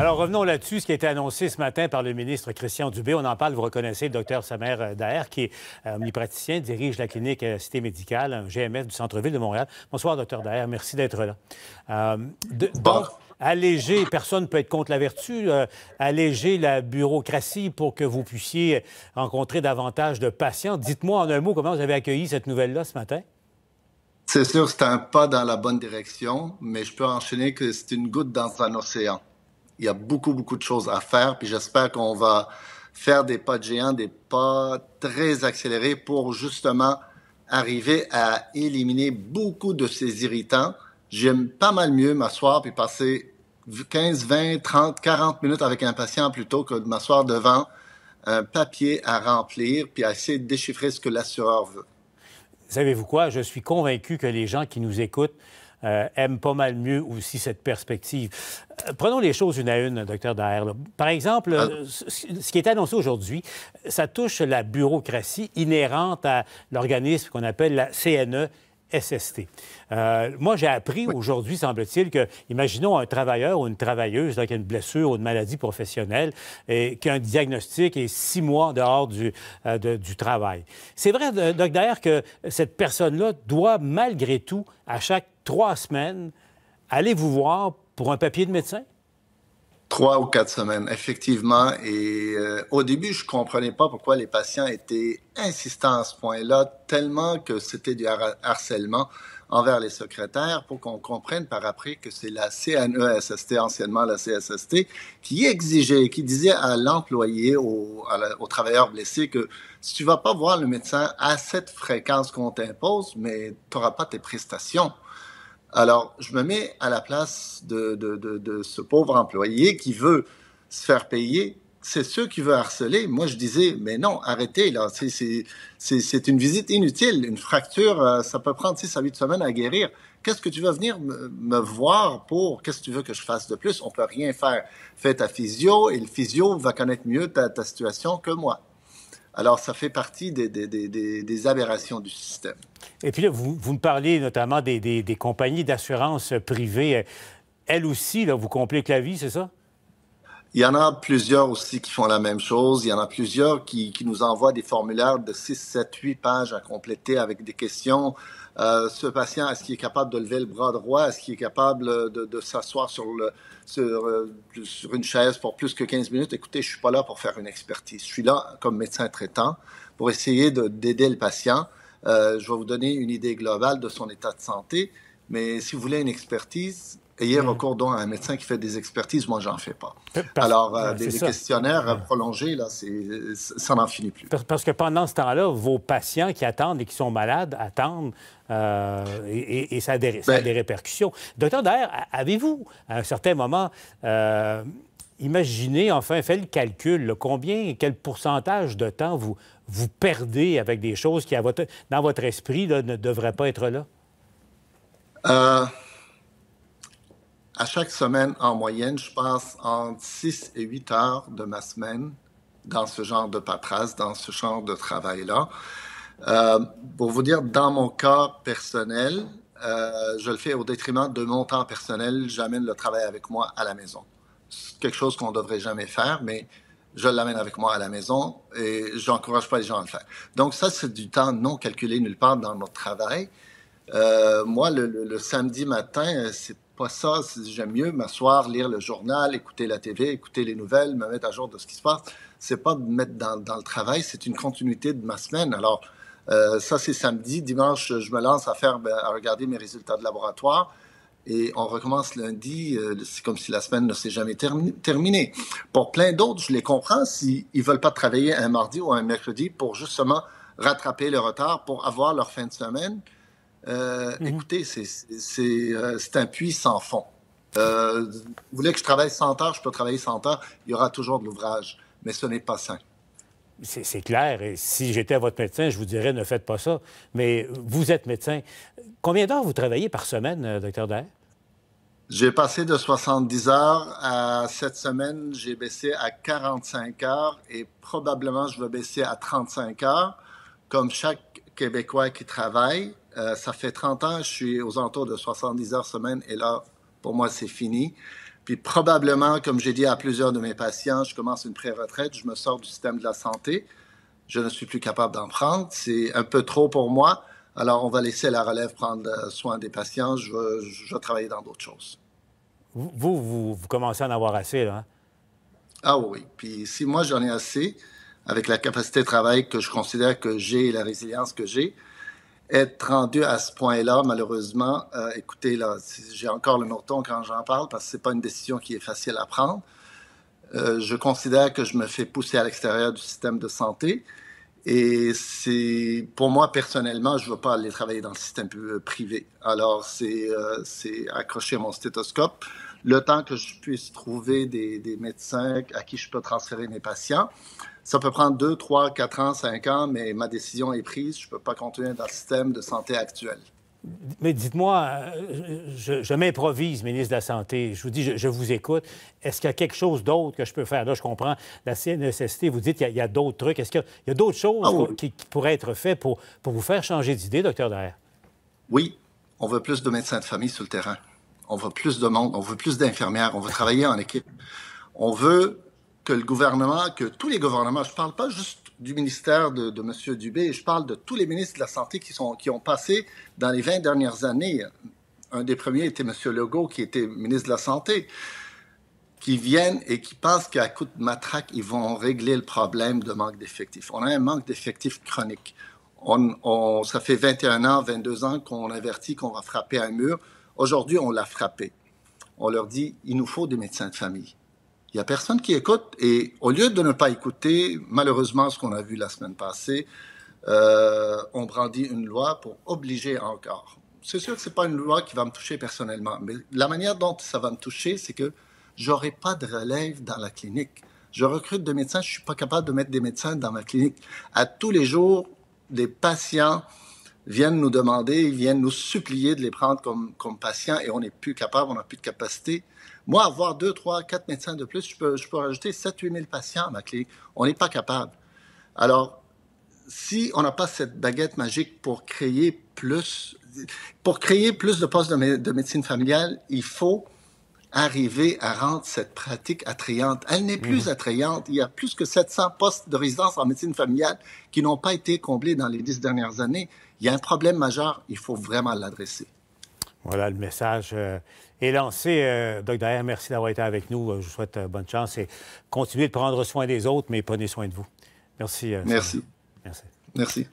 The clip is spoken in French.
Alors revenons là-dessus, ce qui a été annoncé ce matin par le ministre Christian Dubé. On en parle, vous reconnaissez le docteur Samer euh, Daher, qui est euh, omnipraticien, dirige la clinique euh, Cité médicale, un GMF du centre-ville de Montréal. Bonsoir, docteur Daher, merci d'être là. bon. alléger, personne ne peut être contre la vertu, alléger la bureaucratie pour que vous puissiez rencontrer davantage de patients. Dites-moi en un mot comment vous avez accueilli cette nouvelle-là ce matin. C'est sûr, c'est un pas dans la bonne direction, mais je peux enchaîner que c'est une goutte dans un océan. Il y a beaucoup, beaucoup de choses à faire. Puis j'espère qu'on va faire des pas de géant, des pas très accélérés pour justement arriver à éliminer beaucoup de ces irritants. J'aime pas mal mieux m'asseoir puis passer 15, 20, 30, 40 minutes avec un patient plutôt que de m'asseoir devant un papier à remplir puis à essayer de déchiffrer ce que l'assureur veut. Savez-vous quoi? Je suis convaincu que les gens qui nous écoutent euh, aime aiment pas mal mieux aussi cette perspective. Euh, prenons les choses une à une, docteur Daher. Par exemple, ah. euh, ce qui est annoncé aujourd'hui, ça touche la bureaucratie inhérente à l'organisme qu'on appelle la CNE, SST. Euh, moi, j'ai appris aujourd'hui, semble-t-il, que, imaginons un travailleur ou une travailleuse qui a une blessure ou une maladie professionnelle et qui a un diagnostic et six mois dehors du, euh, travail. C'est vrai, euh, docteur, d'ailleurs, que cette personne-là doit, malgré tout, à chaque trois semaines, aller vous voir pour un papier de médecin? trois ou quatre semaines, effectivement. Et euh, au début, je comprenais pas pourquoi les patients étaient insistants à ce point-là, tellement que c'était du harcèlement envers les secrétaires pour qu'on comprenne par après que c'est la CNESST, anciennement la CSST, qui exigeait, qui disait à l'employé, aux travailleurs blessés que si tu vas pas voir le médecin à cette fréquence qu'on t'impose, mais tu n'auras pas tes prestations. Alors, je me mets à la place de, ce pauvre employé qui veut se faire payer. C'est ceux qui veulent harceler. Moi, je disais, mais non, arrêtez, là. C'est une visite inutile. Une fracture, euh, ça peut prendre 6 à huit semaines à guérir. Qu'est-ce que tu vas venir me, voir pour? Qu'est-ce que tu veux que je fasse de plus? On peut rien faire. Fais ta physio et le physio va connaître mieux ta situation que moi. Alors, ça fait partie des, aberrations du système. Et puis, là, vous, me parlez notamment des, compagnies d'assurance privées. Elles aussi, là, vous compliquent la vie, c'est ça? Il y en a plusieurs aussi qui font la même chose. Il y en a plusieurs qui nous envoient des formulaires de 6, 7, 8 pages à compléter avec des questions euh, ce patient, est-ce qu'il est capable de lever le bras droit, est-ce qu'il est capable euh, de, s'asseoir euh, sur, une chaise pour plus que 15 minutes. Écoutez, je ne suis pas là pour faire une expertise. Je suis là comme médecin traitant pour essayer d'aider le patient. je vais vous donner une idée globale de son état de santé, mais si vous voulez une expertise, ayez mm. recours un médecin qui fait des expertises. Moi, j'en fais pas. Alors, euh, des, questionnaires prolongés, là, ça n'en finit plus. Parce que pendant ce temps-là, vos patients qui attendent et qui sont malades attendent euh, et, ça, a des, ben répercussions. Docteur Daher, avez-vous, à un certain moment, euh, imaginé, enfin, fait le calcul, combien, quel pourcentage de temps vous, vous perdez avec des choses qui, à dans votre esprit, ne devraient pas être là? Euh chaque semaine, en moyenne, je passe entre 6 et 8 heures de ma semaine dans ce genre de paperasse, dans ce genre de travail-là. Euh, pour vous dire, dans mon cas personnel, euh, je le fais au détriment de mon temps personnel. J'amène le travail avec moi à la maison. C'est quelque chose qu'on ne devrait jamais faire, mais je l'amène avec moi à la maison et je n'encourage pas les gens à le faire. Donc ça, c'est du temps non calculé nulle part dans notre travail. Euh, moi, le, samedi matin, euh, c'est pas ça. J'aime mieux m'asseoir, lire le journal, écouter la TV, écouter les nouvelles, me mettre à jour de ce qui se passe. C'est pas de mettre dans, le travail, c'est une continuité de ma semaine. Alors, euh, ça, c'est samedi. Dimanche, je me lance à, faire, ben, à regarder mes résultats de laboratoire. Et on recommence lundi, c'est comme si la semaine ne s'est jamais terminée. Pour plein d'autres, je les comprends s'ils ne veulent pas travailler un mardi ou un mercredi pour justement rattraper le retard, pour avoir leur fin de semaine. Euh, mhm. Écoutez, euh, c'est un puits sans fond. Euh, vous voulez que je travaille 100 heures, je peux travailler 100 heures, il y aura toujours de l'ouvrage, mais ce n'est pas sain. C'est clair, et si j'étais votre médecin, je vous dirais ne faites pas ça, mais vous êtes médecin. Combien d'heures vous travaillez par semaine, docteur Dair? J'ai passé de 70 heures à cette semaine, j'ai baissé à 45 heures et probablement je vais baisser à 35 heures, comme chaque Québécois qui travaille. Euh, ça fait 30 ans, je suis aux alentours de 70 heures semaine et là, pour moi, c'est fini. Puis probablement, comme j'ai dit à plusieurs de mes patients, je commence une pré-retraite, je me sors du système de la santé, je ne suis plus capable d'en prendre, c'est un peu trop pour moi. Alors, on va laisser la relève prendre euh, soin des patients, je vais, travailler dans d'autres choses. Vous, vous, commencez à en avoir assez, là? Hein? Ah oui, puis si moi j'en ai assez, avec la capacité de travail que je considère que j'ai et la résilience que j'ai, être rendu à ce point-là, malheureusement, euh, écoutez, là, j'ai encore le morton quand j'en parle parce que ce n'est pas une décision qui est facile à prendre. Euh, je considère que je me fais pousser à l'extérieur du système de santé. Et c'est, pour moi, personnellement, je ne veux pas aller travailler dans le système euh, privé. Alors, c'est, c'est accrocher mon stéthoscope. Le temps que je puisse trouver des, des médecins à qui je peux transférer mes patients, ça peut prendre 2, 3, 4 ans, 5 ans, mais ma décision est prise. Je ne peux pas continuer dans le système de santé actuel. Mais dites-moi, euh, je, m'improvise, ministre de la Santé. Je vous dis, je, vous écoute. Est-ce qu'il y a quelque chose d'autre que je peux faire? Là, je comprends la nécessité. Vous dites qu'il y a, d'autres trucs. Est-ce qu'il y a, d'autres choses ah qui, pourraient être faites pour, pour vous faire changer d'idée, docteur Derrière? Oui. On veut plus de médecins de famille sur le terrain. On veut plus de monde. On veut plus d'infirmières. On veut travailler en équipe. On veut que le gouvernement, que tous les gouvernements, je ne parle pas juste du ministère de, de M. Dubé, je parle de tous les ministres de la Santé qui, sont, qui ont passé dans les 20 dernières années. Un des premiers était M. Legault, qui était ministre de la Santé, qui viennent et qui pensent qu'à coup de matraque, ils vont régler le problème de manque d'effectifs. On a un manque d'effectifs chronique. On, ça fait 21 ans, 22 ans qu'on avertit qu'on va frapper un mur. Aujourd'hui, on l'a frappé. On leur dit, il nous faut des médecins de famille. Il n'y a personne qui écoute. Et au lieu de ne pas écouter, malheureusement, ce qu'on a vu la semaine passée, euh, on brandit une loi pour obliger encore. C'est sûr que ce n'est pas une loi qui va me toucher personnellement, mais la manière dont ça va me toucher, c'est que j'aurai pas de relève dans la clinique. Je recrute des médecins, je ne suis pas capable de mettre des médecins dans ma clinique. À tous les jours, des patients viennent nous demander, ils viennent nous supplier de les prendre comme, comme patients et on n'est plus capable, on n'a plus de capacité. Moi, avoir deux, trois, quatre médecins de plus, je peux, je peux rajouter 7 8 000 patients à ma clinique. On n'est pas capable. Alors, si on n'a pas cette baguette magique pour créer plus, pour créer plus de postes de, médecine familiale, il faut arriver à rendre cette pratique attrayante. Elle n'est plus mmh. attrayante. Il y a plus que 700 postes de résidence en médecine familiale qui n'ont pas été comblés dans les dix dernières années il y a un problème majeur, il faut vraiment l'adresser. Voilà, le message euh, est lancé. Euh, Doc merci d'avoir été avec nous. Euh, je vous souhaite euh, bonne chance et continuez de prendre soin des autres, mais prenez soin de vous. Merci. merci. Merci. Merci.